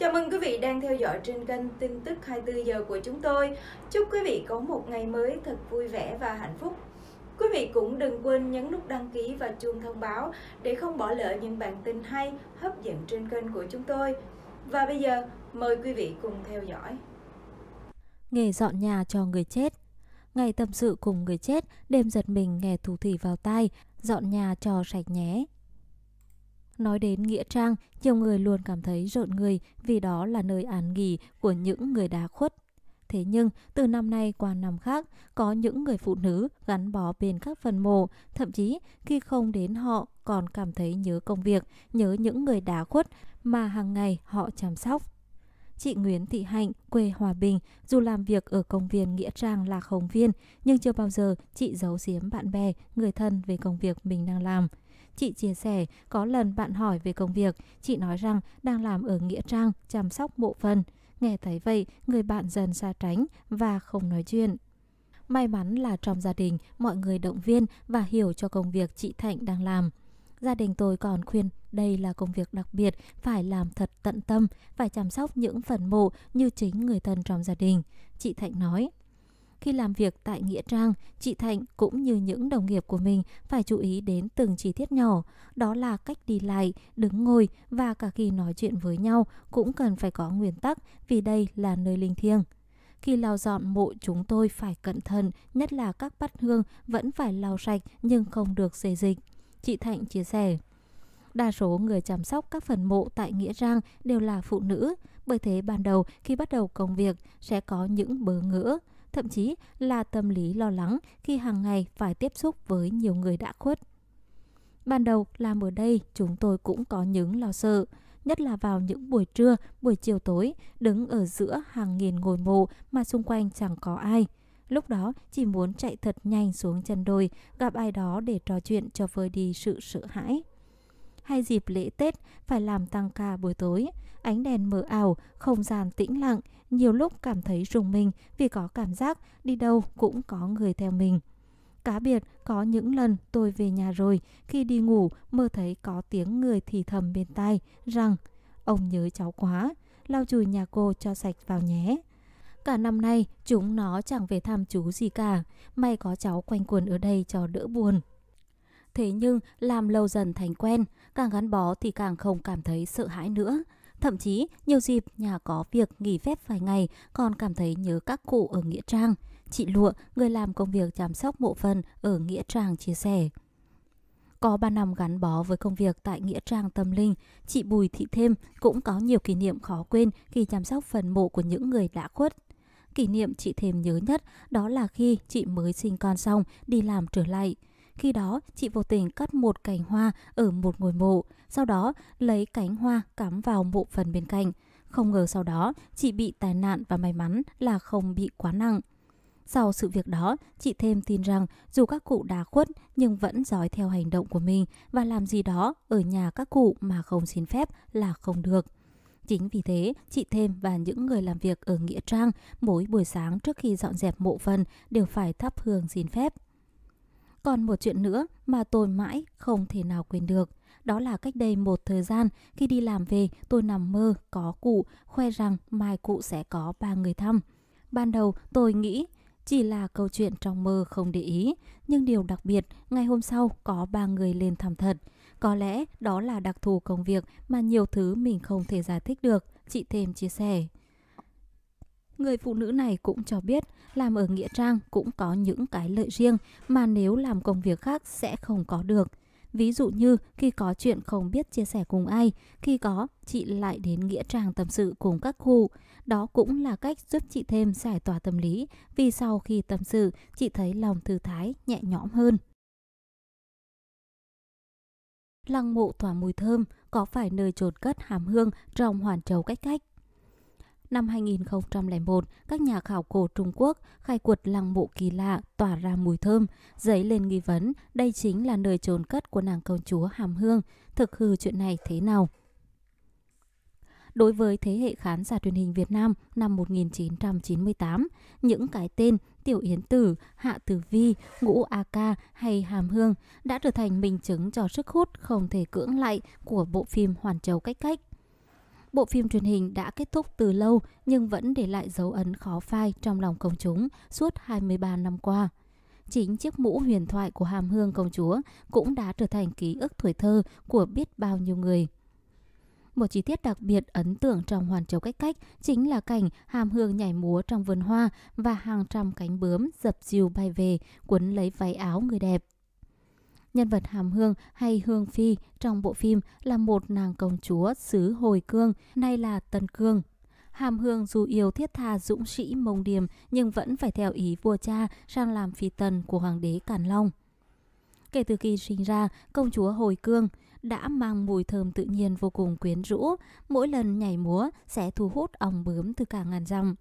Chào mừng quý vị đang theo dõi trên kênh tin tức 24 giờ của chúng tôi. Chúc quý vị có một ngày mới thật vui vẻ và hạnh phúc. Quý vị cũng đừng quên nhấn nút đăng ký và chuông thông báo để không bỏ lỡ những bản tin hay, hấp dẫn trên kênh của chúng tôi. Và bây giờ, mời quý vị cùng theo dõi. Nghề dọn nhà cho người chết Ngày tâm sự cùng người chết, đêm giật mình nghe thủ thỉ vào tai, dọn nhà cho sạch nhé. Nói đến Nghĩa Trang, nhiều người luôn cảm thấy rợn người vì đó là nơi an nghỉ của những người đã khuất. Thế nhưng, từ năm nay qua năm khác, có những người phụ nữ gắn bó bên các phần mộ, thậm chí khi không đến họ còn cảm thấy nhớ công việc, nhớ những người đã khuất mà hàng ngày họ chăm sóc. Chị Nguyễn Thị Hạnh, quê Hòa Bình, dù làm việc ở công viên Nghĩa Trang là Hồng Viên, nhưng chưa bao giờ chị giấu giếm bạn bè, người thân về công việc mình đang làm – Chị chia sẻ, có lần bạn hỏi về công việc, chị nói rằng đang làm ở Nghĩa Trang chăm sóc mộ phần. Nghe thấy vậy, người bạn dần xa tránh và không nói chuyện. May mắn là trong gia đình, mọi người động viên và hiểu cho công việc chị Thạnh đang làm. Gia đình tôi còn khuyên đây là công việc đặc biệt, phải làm thật tận tâm, phải chăm sóc những phần mộ như chính người thân trong gia đình. Chị Thạnh nói. Khi làm việc tại Nghĩa Trang, chị Thạnh cũng như những đồng nghiệp của mình phải chú ý đến từng chi tiết nhỏ. Đó là cách đi lại, đứng ngồi và cả khi nói chuyện với nhau cũng cần phải có nguyên tắc vì đây là nơi linh thiêng. Khi lau dọn mộ chúng tôi phải cẩn thận, nhất là các bát hương vẫn phải lau sạch nhưng không được xê dịch. Chị Thạnh chia sẻ. Đa số người chăm sóc các phần mộ tại Nghĩa Trang đều là phụ nữ, bởi thế ban đầu khi bắt đầu công việc sẽ có những bớ ngỡ thậm chí là tâm lý lo lắng khi hàng ngày phải tiếp xúc với nhiều người đã khuất. Ban đầu làm ở đây chúng tôi cũng có những lo sợ, nhất là vào những buổi trưa, buổi chiều tối, đứng ở giữa hàng nghìn ngồi mộ mà xung quanh chẳng có ai. Lúc đó chỉ muốn chạy thật nhanh xuống chân đồi, gặp ai đó để trò chuyện cho vơi đi sự sợ hãi hay dịp lễ Tết phải làm tăng ca buổi tối. Ánh đèn mờ ảo, không gian tĩnh lặng, nhiều lúc cảm thấy rùng mình vì có cảm giác đi đâu cũng có người theo mình. Cá biệt, có những lần tôi về nhà rồi, khi đi ngủ mơ thấy có tiếng người thì thầm bên tai rằng Ông nhớ cháu quá, lau chùi nhà cô cho sạch vào nhé. Cả năm nay, chúng nó chẳng về thăm chú gì cả, may có cháu quanh quần ở đây cho đỡ buồn. Thế nhưng làm lâu dần thành quen, càng gắn bó thì càng không cảm thấy sợ hãi nữa. Thậm chí nhiều dịp nhà có việc nghỉ phép vài ngày còn cảm thấy nhớ các cụ ở Nghĩa Trang. Chị Lụa, người làm công việc chăm sóc mộ phần ở Nghĩa Trang chia sẻ. Có 3 năm gắn bó với công việc tại Nghĩa Trang Tâm Linh, chị Bùi Thị Thêm cũng có nhiều kỷ niệm khó quên khi chăm sóc phần mộ của những người đã khuất. Kỷ niệm chị Thêm nhớ nhất đó là khi chị mới sinh con xong đi làm trở lại – khi đó, chị vô tình cắt một cành hoa ở một ngôi mộ, sau đó lấy cánh hoa cắm vào mộ phần bên cạnh. Không ngờ sau đó, chị bị tai nạn và may mắn là không bị quá nặng. Sau sự việc đó, chị thêm tin rằng dù các cụ đã khuất nhưng vẫn dõi theo hành động của mình và làm gì đó ở nhà các cụ mà không xin phép là không được. Chính vì thế, chị Thêm và những người làm việc ở Nghĩa Trang mỗi buổi sáng trước khi dọn dẹp mộ phần đều phải thắp hương xin phép. Còn một chuyện nữa mà tôi mãi không thể nào quên được. Đó là cách đây một thời gian, khi đi làm về, tôi nằm mơ có cụ, khoe rằng mai cụ sẽ có ba người thăm. Ban đầu tôi nghĩ chỉ là câu chuyện trong mơ không để ý, nhưng điều đặc biệt, ngày hôm sau có ba người lên thăm thật. Có lẽ đó là đặc thù công việc mà nhiều thứ mình không thể giải thích được, chị thêm chia sẻ. Người phụ nữ này cũng cho biết làm ở Nghĩa Trang cũng có những cái lợi riêng mà nếu làm công việc khác sẽ không có được. Ví dụ như khi có chuyện không biết chia sẻ cùng ai, khi có, chị lại đến Nghĩa Trang tâm sự cùng các khu. Đó cũng là cách giúp chị thêm giải tỏa tâm lý vì sau khi tâm sự, chị thấy lòng thư thái, nhẹ nhõm hơn. Lăng mộ tỏa mùi thơm, có phải nơi trồn cất hàm hương trong hoàn trầu cách cách? Năm 2001, các nhà khảo cổ Trung Quốc khai quật lăng mộ kỳ lạ tỏa ra mùi thơm, dấy lên nghi vấn đây chính là nơi chôn cất của nàng công chúa Hàm Hương. Thực hư chuyện này thế nào? đối với thế hệ khán giả truyền hình Việt Nam năm 1998, những cái tên Tiểu Yến Tử, Hạ Tử Vi, Ngũ A Ca hay Hàm Hương đã trở thành minh chứng cho sức hút không thể cưỡng lại của bộ phim Hoàn Châu Cách Cách. Bộ phim truyền hình đã kết thúc từ lâu nhưng vẫn để lại dấu ấn khó phai trong lòng công chúng suốt 23 năm qua. Chính chiếc mũ huyền thoại của Hàm Hương công chúa cũng đã trở thành ký ức tuổi thơ của biết bao nhiêu người. Một chi tiết đặc biệt ấn tượng trong Hoàn Châu Cách Cách chính là cảnh hàm hương nhảy múa trong vườn hoa và hàng trăm cánh bướm dập dìu bay về, cuốn lấy váy áo người đẹp. Nhân vật Hàm Hương hay Hương Phi trong bộ phim là một nàng công chúa xứ Hồi Cương, nay là Tân Cương. Hàm Hương dù yêu thiết tha dũng sĩ mông điềm nhưng vẫn phải theo ý vua cha sang làm phi tần của hoàng đế Càn Long. Kể từ khi sinh ra, công chúa Hồi Cương đã mang mùi thơm tự nhiên vô cùng quyến rũ, mỗi lần nhảy múa sẽ thu hút ong bướm từ cả ngàn dặm.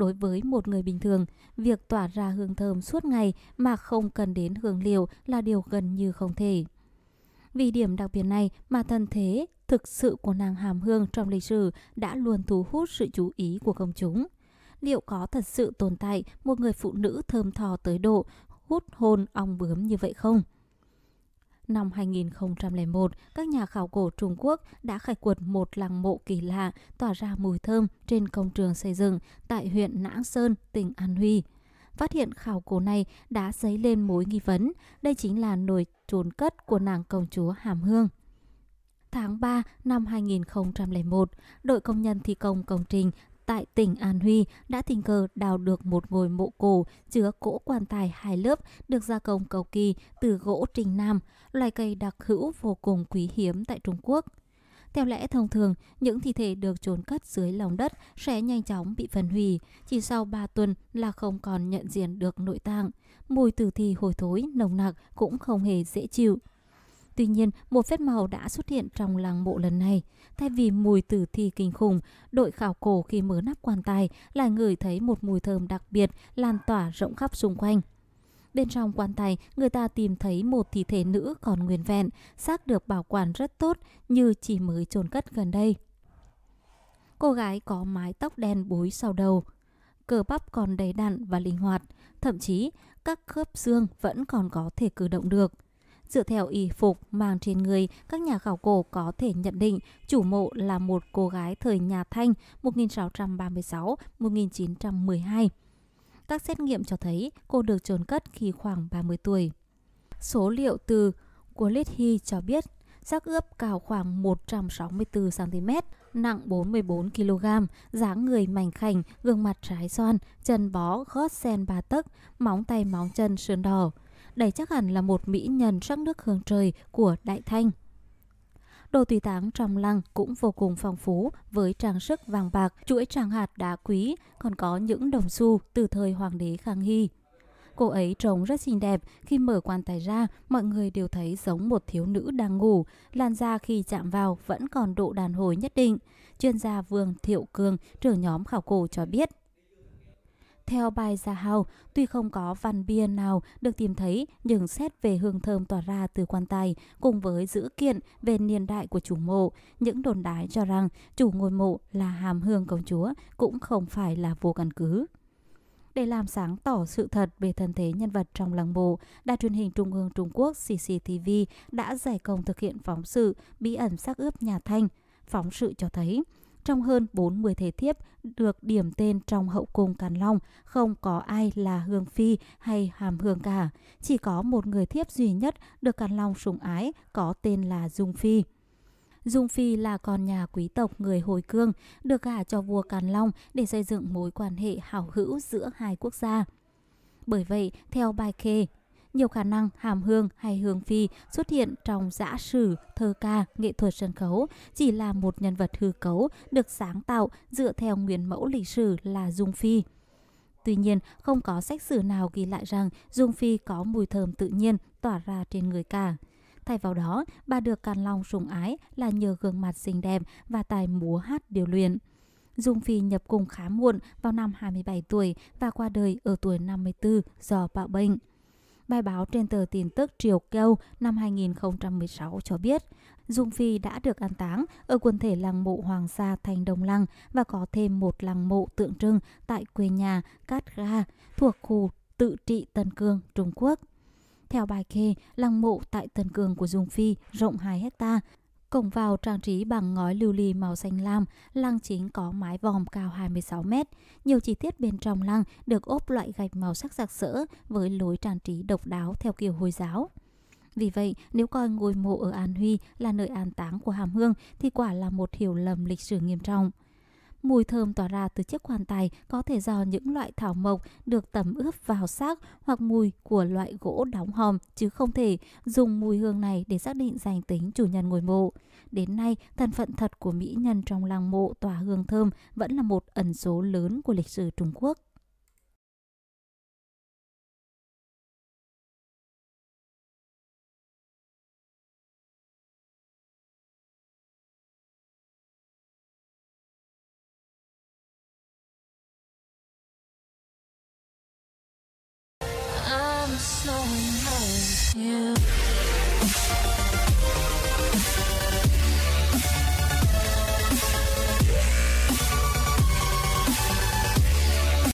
Đối với một người bình thường, việc tỏa ra hương thơm suốt ngày mà không cần đến hương liệu là điều gần như không thể. Vì điểm đặc biệt này mà thân thế thực sự của nàng Hàm Hương trong lịch sử đã luôn thu hút sự chú ý của công chúng. Liệu có thật sự tồn tại một người phụ nữ thơm thò tới độ hút hồn ong bướm như vậy không? Năm 2001, các nhà khảo cổ Trung Quốc đã khai quật một làng mộ kỳ lạ tỏa ra mùi thơm trên công trường xây dựng tại huyện Nã Sơn, tỉnh An Huy. Phát hiện khảo cổ này đã dấy lên mối nghi vấn, đây chính là nồi trốn cất của nàng công chúa Hàm Hương. Tháng 3 năm 2001, đội công nhân thi công công trình tại tỉnh An Huy đã tình cờ đào được một ngôi mộ cổ chứa cỗ quan tài hai lớp được gia công cầu kỳ từ gỗ trình nam, loài cây đặc hữu vô cùng quý hiếm tại Trung Quốc. Theo lẽ thông thường, những thi thể được chôn cất dưới lòng đất sẽ nhanh chóng bị phân hủy, chỉ sau 3 tuần là không còn nhận diện được nội tạng. Mùi tử thi hồi thối nồng nặc cũng không hề dễ chịu. Tuy nhiên, một phép màu đã xuất hiện trong làng mộ lần này. Thay vì mùi tử thi kinh khủng, đội khảo cổ khi mở nắp quan tài lại ngửi thấy một mùi thơm đặc biệt lan tỏa rộng khắp xung quanh. Bên trong quan tài, người ta tìm thấy một thi thể nữ còn nguyên vẹn, xác được bảo quản rất tốt như chỉ mới chôn cất gần đây. Cô gái có mái tóc đen búi sau đầu, cơ bắp còn đầy đặn và linh hoạt, thậm chí các khớp xương vẫn còn có thể cử động được. Dựa theo y phục mang trên người, các nhà khảo cổ có thể nhận định chủ mộ là một cô gái thời nhà Thanh 1636-1912. Các xét nghiệm cho thấy cô được chôn cất khi khoảng 30 tuổi. Số liệu từ của hy cho biết xác ướp cao khoảng 164 cm, nặng 44 kg, dáng người mảnh khảnh, gương mặt trái xoan, chân bó, gót sen ba tấc, móng tay móng chân sơn đỏ đây chắc hẳn là một mỹ nhân sắc nước hương trời của Đại Thanh. Đồ tùy táng trong lăng cũng vô cùng phong phú với trang sức vàng bạc, chuỗi tràng hạt đá quý, còn có những đồng xu từ thời hoàng đế Khang Hy. Cô ấy trông rất xinh đẹp, khi mở quan tài ra, mọi người đều thấy giống một thiếu nữ đang ngủ, làn da khi chạm vào vẫn còn độ đàn hồi nhất định. Chuyên gia Vương Thiệu Cường, trưởng nhóm khảo cổ cho biết. Theo bài Gia Hào, tuy không có văn bia nào được tìm thấy nhưng xét về hương thơm tỏa ra từ quan tài cùng với dữ kiện về niên đại của chủ mộ, những đồn đái cho rằng chủ ngôi mộ là hàm hương công chúa cũng không phải là vô căn cứ để làm sáng tỏ sự thật về thân thế nhân vật trong lăng mộ, Đài truyền hình Trung ương Trung Quốc CCTV đã giải công thực hiện phóng sự bí ẩn xác ướp nhà Thanh. Phóng sự cho thấy, trong hơn 40 thế thiếp được điểm tên trong hậu cung Càn Long, không có ai là Hương Phi hay Hàm Hương cả. Chỉ có một người thiếp duy nhất được Càn Long sủng ái có tên là Dung Phi. Dung Phi là con nhà quý tộc người Hồi Cương, được gả cho vua Càn Long để xây dựng mối quan hệ hảo hữu giữa hai quốc gia. Bởi vậy, theo bài khê, nhiều khả năng hàm hương hay hương phi xuất hiện trong giã sử, thơ ca, nghệ thuật sân khấu chỉ là một nhân vật hư cấu được sáng tạo dựa theo nguyên mẫu lịch sử là Dung Phi. Tuy nhiên, không có sách sử nào ghi lại rằng Dung Phi có mùi thơm tự nhiên tỏa ra trên người cả. Thay vào đó, bà được Càn Long sủng ái là nhờ gương mặt xinh đẹp và tài múa hát điều luyện. Dung Phi nhập cung khá muộn vào năm 27 tuổi và qua đời ở tuổi 54 do bạo bệnh. Bài báo trên tờ tin tức Triều Kêu năm 2016 cho biết, Dung Phi đã được an táng ở quần thể làng mộ Hoàng Sa thành Đồng Lăng và có thêm một làng mộ tượng trưng tại quê nhà Cát Ga thuộc khu tự trị Tân Cương, Trung Quốc. Theo bài kê, làng mộ tại Tân Cương của Dung Phi rộng 2 hecta Cổng vào trang trí bằng ngói lưu ly màu xanh lam, lăng chính có mái vòm cao 26 mét. Nhiều chi tiết bên trong lăng được ốp loại gạch màu sắc sặc sỡ với lối trang trí độc đáo theo kiểu Hồi giáo. Vì vậy, nếu coi ngôi mộ ở An Huy là nơi an táng của Hàm Hương thì quả là một hiểu lầm lịch sử nghiêm trọng. Mùi thơm tỏa ra từ chiếc quan tài có thể do những loại thảo mộc được tẩm ướp vào xác hoặc mùi của loại gỗ đóng hòm chứ không thể dùng mùi hương này để xác định danh tính chủ nhân ngôi mộ. Đến nay, thân phận thật của mỹ nhân trong lăng mộ tỏa hương thơm vẫn là một ẩn số lớn của lịch sử Trung Quốc. you.